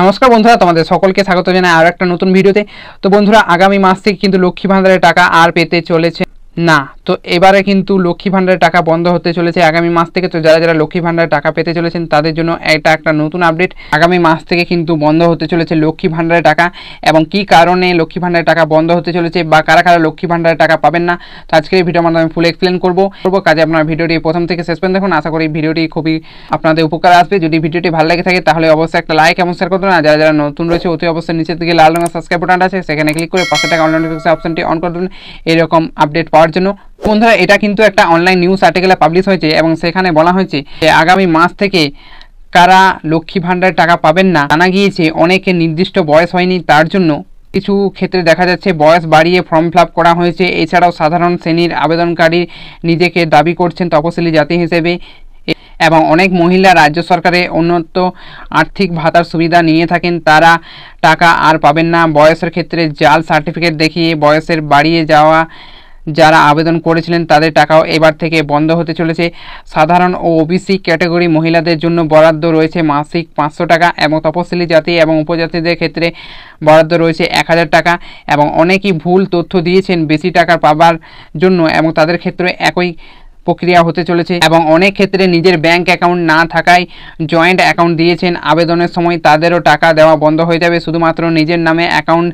নমস্কার বন্ধুরা তোমাদের সকলকে স্বাগত জানাই আর একটা নতুন ভিডিওতে তো বন্ধুরা আগামী মাস থেকে কিন্তু লক্ষ্মী ভান্ডারের টাকা আর পেতে চলেছে না তো এবারে কিন্তু লক্ষ্মী ভাণ্ডারের টাকা বন্ধ হতে চলেছে আগামী মাস থেকে তো যারা যারা লক্ষ্মী ভাণ্ডারের টাকা পেতে চলেছেন তাদের জন্য এটা একটা নতুন আপডেট আগামী মাস থেকে কিন্তু বন্ধ হতে চলেছে লক্ষ্মী ভাণ্ডারের টাকা এবং কি কারণে লক্ষ্মী ভাণ্ডারের টাকা বন্ধ হতে চলেছে বা কারা কারা লক্ষ্মী ভাণ্ডারের টাকা পাবেন না তো আজকের ভিডিওর মাধ্যমে আমি ফুল এক্সপ্লেন করবো করবো কাজে আপনার ভিডিওটি প্রথম থেকে শেষ পর্যন্ত দেখুন আশা করি ভিডিওটি খুবই আপনাদের উপকার আসবে যদি ভিডিওটি ভালো লাগে থাকে তাহলে অবশ্যই একটা লাইক এবং শেয়ার করতে না যারা যারা নতুন রয়েছে অতি অবশ্যই নিচের দিকে লাল রঙের সাবস্ক্রাইব বাটন আছে সেখানে ক্লিক করে পাশে টাকা অনলাইন অপশনটি অন করে দেবেন এরকম আপডেট পাওয়ার জন্য বন্ধুরা এটা কিন্তু একটা অনলাইন নিউজ আর্টিকেলে পাবলিশ হয়েছে এবং সেখানে বলা হয়েছে যে আগামী মাস থেকে কারা লক্ষ্মী ভাণ্ডার টাকা পাবেন না জানা গিয়েছে অনেকে নির্দিষ্ট বয়স হয়নি তার জন্য কিছু ক্ষেত্রে দেখা যাচ্ছে বয়স বাড়িয়ে ফর্ম ফিল করা হয়েছে এছাড়াও সাধারণ শ্রেণীর আবেদনকারী নিজেকে দাবি করছেন তপশিলি জাতি হিসেবে এবং অনেক মহিলা রাজ্য সরকারের উন্নত আর্থিক ভাতার সুবিধা নিয়ে থাকেন তারা টাকা আর পাবেন না বয়সের ক্ষেত্রে জাল সার্টিফিকেট দেখিয়ে বয়সের বাড়িয়ে যাওয়া যারা আবেদন করেছিলেন তাদের টাকাও এবার থেকে বন্ধ হতে চলেছে সাধারণ ও ওবিসি ক্যাটাগরি মহিলাদের জন্য বরাদ্দ রয়েছে মাসিক পাঁচশো টাকা এবং তপশিলি জাতি এবং উপজাতিদের ক্ষেত্রে বরাদ্দ রয়েছে এক হাজার টাকা এবং অনেকই ভুল তথ্য দিয়েছেন বেশি টাকা পাবার জন্য এবং তাদের ক্ষেত্রে একই প্রক্রিয়া হতে চলেছে এবং অনেক ক্ষেত্রে নিজের ব্যাংক অ্যাকাউন্ট না থাকায় জয়েন্ট অ্যাকাউন্ট দিয়েছেন আবেদনের সময় তাদেরও টাকা দেওয়া বন্ধ হয়ে যাবে শুধুমাত্র নিজের নামে অ্যাকাউন্ট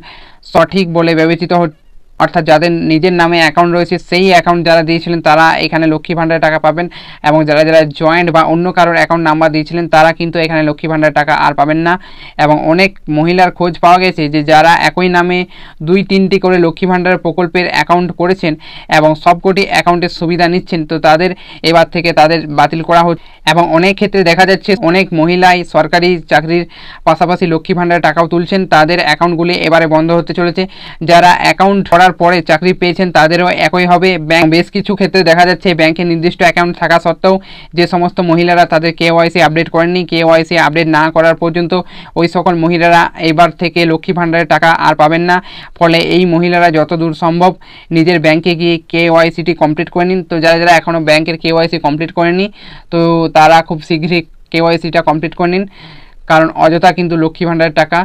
সঠিক বলে বিবেচিত অর্থাৎ যাদের নিজের নামে অ্যাকাউন্ট রয়েছে সেই অ্যাকাউন্ট যারা দিয়েছিলেন তারা এখানে লক্ষ্মী ভাণ্ডারের টাকা পাবেন এবং যারা যারা জয়েন্ট বা অন্য কারোর অ্যাকাউন্ট নাম্বার দিয়েছিলেন তারা কিন্তু এখানে লক্ষ্মী ভাণ্ডারের টাকা আর পাবেন না এবং অনেক মহিলার খোঁজ পাওয়া গেছে যে যারা একই নামে দুই তিনটি করে লক্ষ্মী ভাণ্ডার প্রকল্পের অ্যাকাউন্ট করেছেন এবং সবকটি অ্যাকাউন্টের সুবিধা নিচ্ছেন তো তাদের এবার থেকে তাদের বাতিল করা হচ্ছে এবং অনেক ক্ষেত্রে দেখা যাচ্ছে অনেক মহিলাই সরকারি চাকরির পাশাপাশি লক্ষ্মী ভাণ্ডারের টাকাও তুলছেন তাদের অ্যাকাউন্টগুলি এবারে বন্ধ হতে চলেছে যারা অ্যাকাউন্ট করার করার পরে চাকরি পেয়েছেন তাদেরও একই হবে ব্যাংক বেশ কিছু ক্ষেত্রে দেখা যাচ্ছে ব্যাংকে নির্দিষ্ট অ্যাকাউন্ট থাকা সত্ত্বেও যে সমস্ত মহিলারা তাদের কেওয়াইসি আপডেট করেননি কেওয়াইসি আপডেট না করার পর্যন্ত ওই সকল মহিলারা এবার থেকে লক্ষ্মী ভাণ্ডারের টাকা আর পাবেন না ফলে এই মহিলারা যত দূর সম্ভব নিজের ব্যাংকে গিয়ে কেওয়াইসিটি কমপ্লিট করে নিন তো যারা যারা এখনও ব্যাংকের কেওয়াইসি কমপ্লিট করেনি তো তারা খুব শীঘ্রই কেওয়াইসিটা কমপ্লিট করে নিন কারণ অযথা কিন্তু লক্ষ্মী ভাণ্ডারের টাকা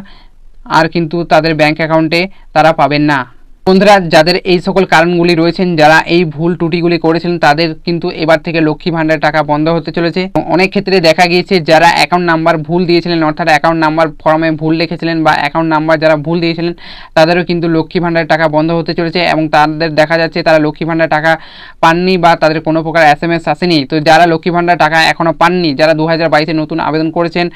আর কিন্তু তাদের ব্যাংক অ্যাকাউন্টে তারা পাবেন না বন্ধুরা যাদের এই সকল কারণগুলি রয়েছেন যারা এই ভুল ত্রুটিগুলি করেছিলেন তাদের কিন্তু এবার থেকে লক্ষ্মী ভান্ডার টাকা বন্ধ হতে চলেছে অনেক ক্ষেত্রে দেখা গিয়েছে যারা অ্যাকাউন্ট নাম্বার ভুল দিয়েছিলেন অর্থাৎ অ্যাকাউন্ট নাম্বার ফর্মে ভুল লিখেছিলেন বা অ্যাকাউন্ট নাম্বার যারা ভুল দিয়েছিলেন তাদেরও কিন্তু লক্ষ্মী ভান্ডার টাকা বন্ধ হতে চলেছে এবং তাদের দেখা যাচ্ছে তারা লক্ষ্মী ভান্ডার টাকা পাননি বা তাদের কোনো প্রকার এস এম এস আসেনি তো যারা লক্ষ্মী ভান্ডার টাকা এখনও পাননি যারা দু হাজার বাইশে নতুন আবেদন করেছেন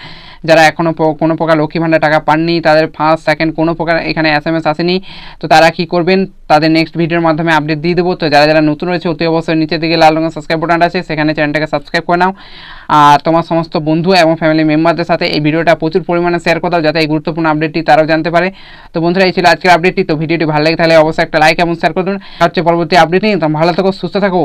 যারা এখনও কোনো প্রকার লক্ষ্মী ভান্ডার টাকা পাননি তাদের ফার্স্ট সেকেন্ড কোনো প্রকার এখানে এস এম এস আসেনি তো তারা কী করবে করবেন তাদের নেক্সট ভিডিওর মাধ্যমে আপডেট দিয়ে দেবো তো যারা যারা নতুন রয়েছে অতি অবশ্যই নিচের দিকে লাল রঙের সাবস্ক্রাইব বাটনটা আছে সেখানে চ্যানেলটাকে সাবস্ক্রাইব করে নাও আর তোমার সমস্ত বন্ধু এবং ফ্যামিলি মেম্বারদের সাথে এই ভিডিওটা প্রচুর পরিমাণে শেয়ার করে দাও যাতে এই গুরুত্বপূর্ণ আপডেটটি তারাও জানতে পারে তো বন্ধুরা এই ছিল আজকের আপডেটটি তো ভিডিওটি ভালো লাগে তাহলে অবশ্যই একটা লাইক এবং শেয়ার করে দেবেন হচ্ছে পরবর্তী আপডেট নিয়ে ভালো থাকো সুস্থ থাকো